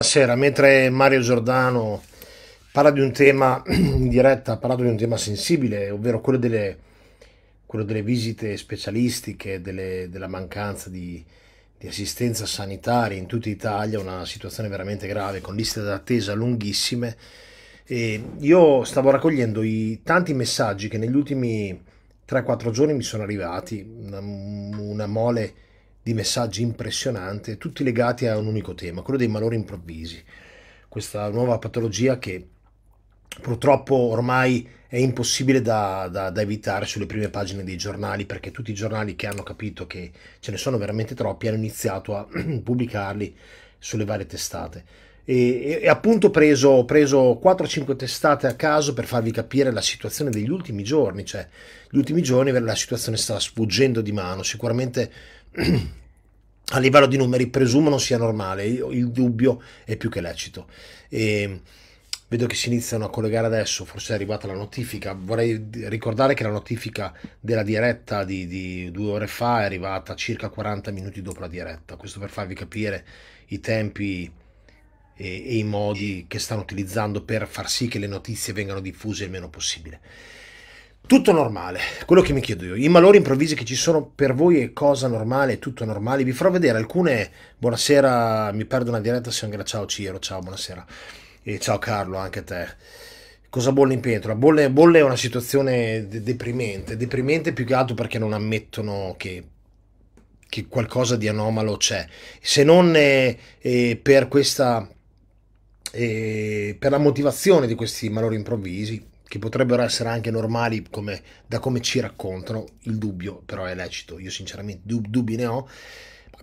Buonasera, mentre Mario Giordano parla di un tema in diretta, ha parlato di un tema sensibile, ovvero quello delle, quello delle visite specialistiche, delle, della mancanza di, di, assistenza sanitaria in tutta Italia, una situazione veramente grave, con liste d'attesa lunghissime. E io stavo raccogliendo i tanti messaggi che negli ultimi 3-4 giorni mi sono arrivati, una, una mole di messaggi impressionante, tutti legati a un unico tema, quello dei malori improvvisi, questa nuova patologia che purtroppo ormai è impossibile da, da, da, evitare sulle prime pagine dei giornali perché tutti i giornali che hanno capito che ce ne sono veramente troppi hanno iniziato a pubblicarli sulle varie testate e, e appunto ho preso, preso 4-5 testate a caso per farvi capire la situazione degli ultimi giorni cioè gli ultimi giorni la situazione sta sfuggendo di mano sicuramente a livello di numeri presumo non sia normale, il dubbio è più che lecito. E vedo che si iniziano a collegare adesso, forse è arrivata la notifica, vorrei ricordare che la notifica della diretta di, di due ore fa è arrivata circa 40 minuti dopo la diretta, questo per farvi capire i tempi e, e i modi che stanno utilizzando per far sì che le notizie vengano diffuse il meno possibile. Tutto normale, quello che mi chiedo io, i malori improvvisi che ci sono per voi è cosa normale, tutto normale, vi farò vedere alcune, buonasera, mi perdo una diretta, Sangra, ciao Ciro, ciao, buonasera, e ciao Carlo, anche a te. Cosa bolle in pentola? Bolle, bolle è una situazione de deprimente, deprimente più che altro perché non ammettono che che qualcosa di anomalo c'è, se non eh, eh, per questa eh, per la motivazione di questi malori improvvisi, che potrebbero essere anche normali come, da come ci raccontano, il dubbio però è lecito, io sinceramente dub, dubbi ne ho,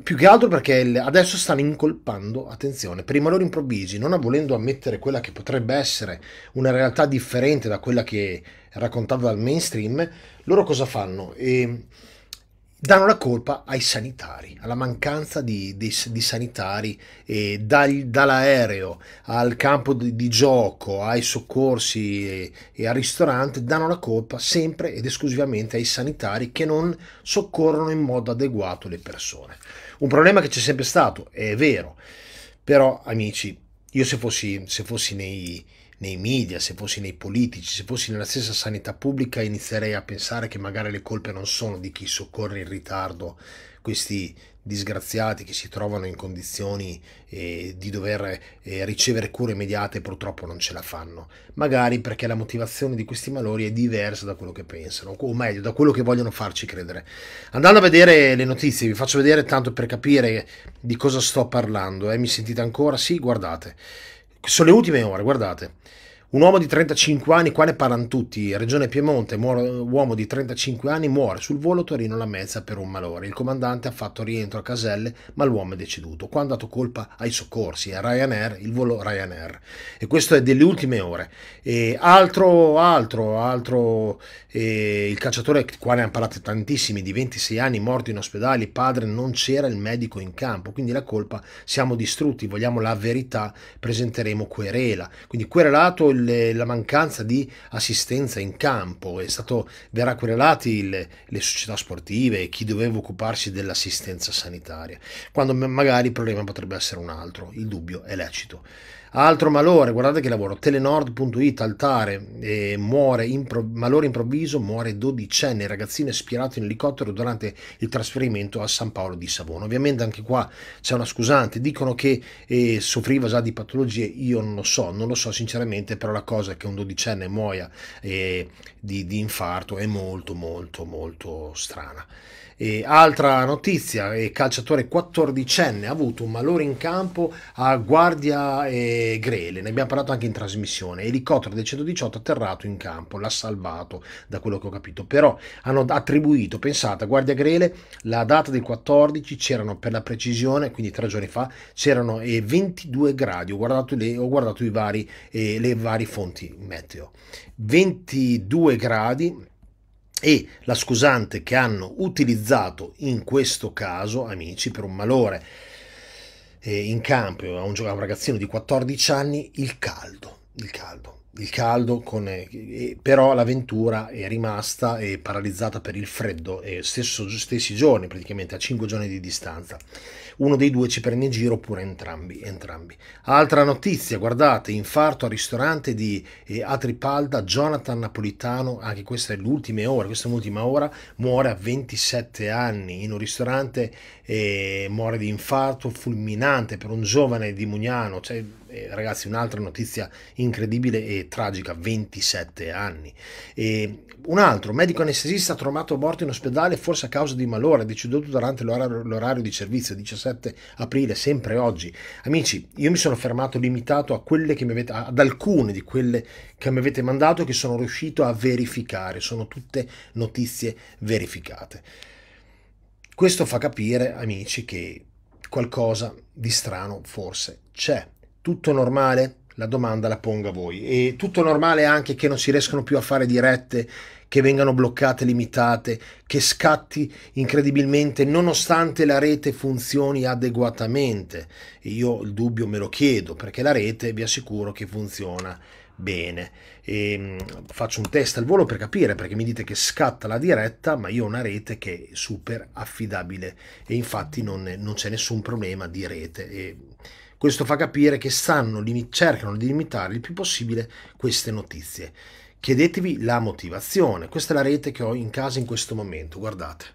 più che altro perché adesso stanno incolpando, attenzione, per i malori improvvisi, non volendo ammettere quella che potrebbe essere una realtà differente da quella che raccontava dal mainstream, loro cosa fanno? E, ehm, danno la colpa ai sanitari, alla mancanza di, di, di sanitari, e dal, dall'aereo al campo di, di gioco, ai soccorsi e, e, al ristorante, danno la colpa sempre ed esclusivamente ai sanitari che non soccorrono in modo adeguato le persone. Un problema che c'è sempre stato, è vero, però amici, io se fossi, se fossi nei, nei media, se fossi nei politici, se fossi nella stessa sanità pubblica, inizierei a pensare che magari le colpe non sono di chi soccorre in ritardo questi disgraziati che si trovano in condizioni eh, di dover eh, ricevere cure immediate e purtroppo non ce la fanno, magari perché la motivazione di questi malori è diversa da quello che pensano, o meglio, da quello che vogliono farci credere. Andando a vedere le notizie, vi faccio vedere tanto per capire di cosa sto parlando, eh, mi sentite ancora? Sì, guardate sono le ultime ore, guardate. Un uomo di 35 anni, qua ne parlano tutti, Regione Piemonte, muore, uomo di 35 anni muore sul volo Torino-La Mezza per un malore. Il comandante ha fatto rientro a Caselle, ma l'uomo è deceduto. Qua ha dato colpa ai soccorsi, a Ryanair, il volo Ryanair. E questo è delle ultime ore. E altro, altro, altro, eh, il cacciatore, qua ne hanno parlato tantissimi, di 26 anni, morto in ospedale, padre, non c'era il medico in campo. Quindi la colpa, siamo distrutti, vogliamo la verità, presenteremo querela. Quindi querelato le, la mancanza di assistenza in campo, è stato verrà querelati le, le società sportive e chi doveva occuparsi dell'assistenza sanitaria, quando magari il problema potrebbe essere un altro, il dubbio è lecito. Altro malore, guardate che lavoro, telenord.it, altare, eh, muore, impro- malore improvviso, muore dodicenne, ragazzino è spirato in elicottero durante il trasferimento a San Paolo di Savona. Ovviamente anche qua c'è una scusante, dicono che eh, soffriva già di patologie, io non lo so, non lo so sinceramente però la cosa è che un dodicenne muoia eh, di, di, infarto è molto molto molto strana. E altra notizia, il eh, calciatore 14enne ha avuto un malore in campo a Guardia e eh, Grele, ne abbiamo parlato anche in trasmissione, elicottero del 118 atterrato in campo, l'ha salvato da quello che ho capito, però hanno attribuito, pensate, a Guardia Grele la data del 14, c'erano per la precisione, quindi tre giorni fa, c'erano eh, 22 gradi, ho guardato le, ho guardato i vari, eh, le varie particolari fonti meteo. 22 gradi e la scusante che hanno utilizzato in questo caso, amici, per un malore eh, in campo a un, a un ragazzino di 14 anni, il caldo. Il caldo il caldo, con, eh, però l'avventura è rimasta eh, paralizzata per il freddo, eh, stesso, stessi giorni praticamente, a 5 giorni di distanza. Uno dei due ci prende in giro oppure entrambi. entrambi. Altra notizia, guardate, infarto al ristorante di eh, Atripalda, Jonathan Napolitano, anche questa è l'ultima ora, questa è l'ultima ora, muore a 27 anni in un ristorante, eh, muore di infarto fulminante per un giovane di Mugnano, cioè, eh, ragazzi un'altra notizia incredibile e tragica, 27 anni. E un altro, medico anestesista trovato morto in ospedale forse a causa di malore, deceduto durante l'orario, l'orario di servizio, 17 aprile, sempre oggi. Amici, io mi sono fermato limitato a quelle che mi avete, ad alcune di quelle che mi avete mandato e che sono riuscito a verificare, sono tutte notizie verificate. Questo fa capire, amici, che qualcosa di strano forse c'è. Tutto normale? la domanda la pongo a voi. E tutto normale anche che non si riescano più a fare dirette, che vengano bloccate, limitate, che scatti incredibilmente nonostante la rete funzioni adeguatamente. E io il dubbio me lo chiedo perché la rete vi assicuro che funziona bene. E ehm, faccio un test al volo per capire perché mi dite che scatta la diretta, ma io ho una rete che è super affidabile e infatti non, non c'è nessun problema di rete. E questo fa capire che stanno, cercano di limitare il più possibile queste notizie. Chiedetevi la motivazione. Questa è la rete che ho in casa in questo momento, guardate.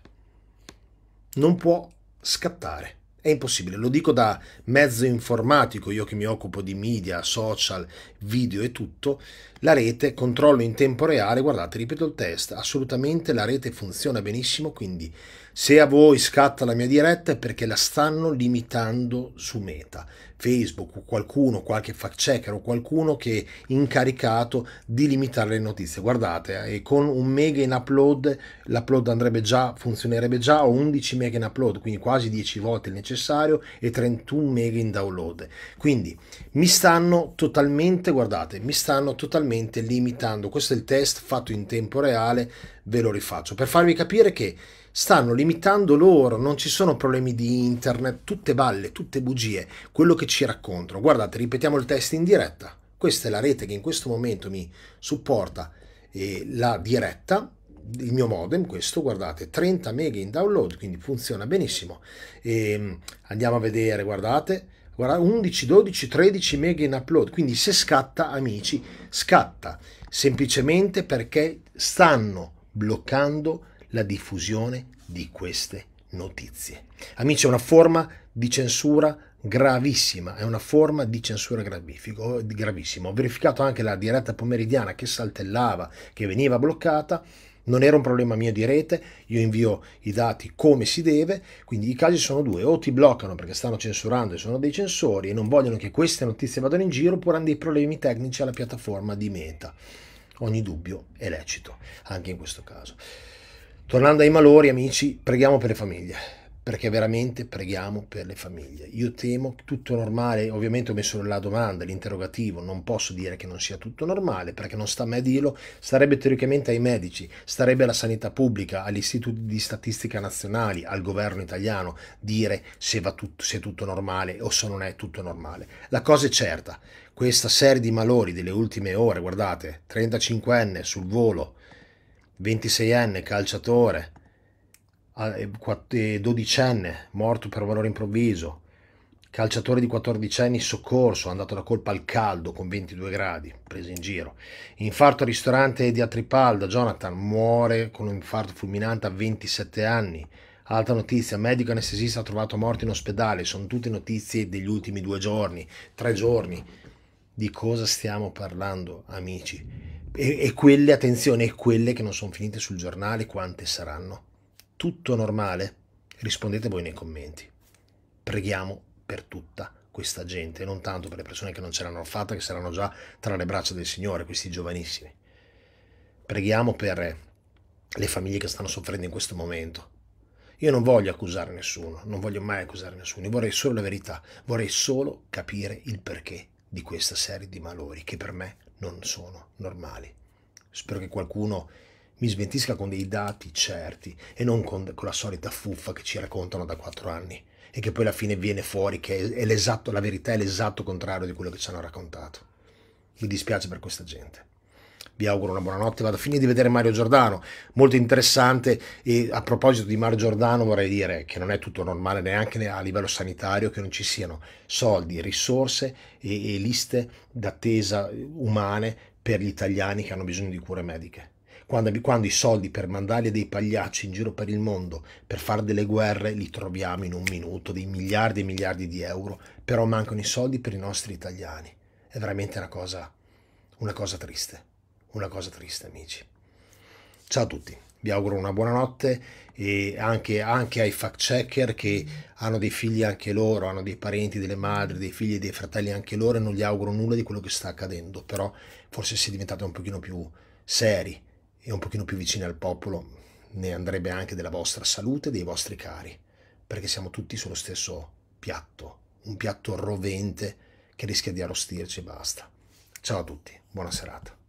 Non può scattare. È impossibile, lo dico da mezzo informatico, io che mi occupo di media, social, video e tutto, la rete controllo in tempo reale, guardate, ripeto il test, assolutamente la rete funziona benissimo, quindi se a voi scatta la mia diretta è perché la stanno limitando su meta. Facebook o qualcuno, qualche fact checker o qualcuno che è incaricato di limitare le notizie. Guardate, eh, con un mega in upload l'upload andrebbe già, funzionerebbe già, ho 11 mega in upload, quindi quasi 10 volte il necessario e 31 mega in download. Quindi mi stanno totalmente, guardate, mi stanno totalmente limitando. Questo è il test fatto in tempo reale ve lo rifaccio, per farvi capire che stanno limitando loro, non ci sono problemi di internet, tutte balle, tutte bugie, quello che ci raccontano. Guardate, ripetiamo il test in diretta. Questa è la rete che in questo momento mi supporta eh, la diretta, il mio modem, questo, guardate, 30 mega in download, quindi funziona benissimo. E, ehm, andiamo a vedere, guardate, guardate, 11, 12, 13 mega in upload, quindi se scatta, amici, scatta semplicemente perché stanno bloccando la diffusione di queste notizie. Amici, è una forma di censura gravissima, è una forma di censura gravissima. Ho verificato anche la diretta pomeridiana che saltellava, che veniva bloccata, non era un problema mio di rete, io invio i dati come si deve, quindi i casi sono due, o ti bloccano perché stanno censurando e sono dei censori e non vogliono che queste notizie vadano in giro, oppure hanno dei problemi tecnici alla piattaforma di Meta ogni dubbio è lecito, anche in questo caso. Tornando ai malori, amici, preghiamo per le famiglie perché veramente preghiamo per le famiglie. Io temo tutto normale, ovviamente ho messo la domanda, l'interrogativo, non posso dire che non sia tutto normale perché non sta a me a dirlo, starebbe teoricamente ai medici, starebbe alla sanità pubblica, agli istituti di statistica nazionali, al governo italiano dire se, va tutto, se è tutto normale o se non è tutto normale. La cosa è certa, questa serie di malori delle ultime ore, guardate, 35enne sul volo, 26enne calciatore, eh, eh, dodicenne morto per valore improvviso, calciatore di 14 anni soccorso, ha dato la colpa al caldo con 22 gradi, preso in giro. Infarto al ristorante di Atripalda, Jonathan muore con un infarto fulminante a 27 anni. Altra notizia, medico anestesista trovato morto in ospedale, sono tutte notizie degli ultimi due giorni, tre giorni. Di cosa stiamo parlando, amici? E, e quelle, attenzione, e quelle che non sono finite sul giornale, quante saranno? tutto normale? Rispondete voi nei commenti. Preghiamo per tutta questa gente, non tanto per le persone che non ce l'hanno fatta, che saranno già tra le braccia del Signore, questi giovanissimi. Preghiamo per le famiglie che stanno soffrendo in questo momento. Io non voglio accusare nessuno, non voglio mai accusare nessuno, io vorrei solo la verità, vorrei solo capire il perché di questa serie di malori che per me non sono normali. Spero che qualcuno mi smentisca con dei dati certi e non con, con la solita fuffa che ci raccontano da quattro anni e che poi alla fine viene fuori che è, l'esatto, la verità è l'esatto contrario di quello che ci hanno raccontato. Mi dispiace per questa gente. Vi auguro una buonanotte, vado a finire di vedere Mario Giordano, molto interessante e a proposito di Mario Giordano vorrei dire che non è tutto normale neanche a livello sanitario che non ci siano soldi, risorse e, e liste d'attesa umane per gli italiani che hanno bisogno di cure mediche. Quando, quando, i soldi per mandare dei pagliacci in giro per il mondo per fare delle guerre li troviamo in un minuto, dei miliardi e miliardi di euro, però mancano i soldi per i nostri italiani. È veramente una cosa, una cosa triste, una cosa triste amici. Ciao a tutti, vi auguro una buonanotte e anche, anche ai fact checker che hanno dei figli anche loro, hanno dei parenti, delle madri, dei figli e dei fratelli anche loro e non gli auguro nulla di quello che sta accadendo, però forse si è diventato un pochino più seri e un pochino più vicine al popolo, ne andrebbe anche della vostra salute e dei vostri cari, perché siamo tutti sullo stesso piatto, un piatto rovente che rischia di arrostirci e basta. Ciao a tutti, buona serata.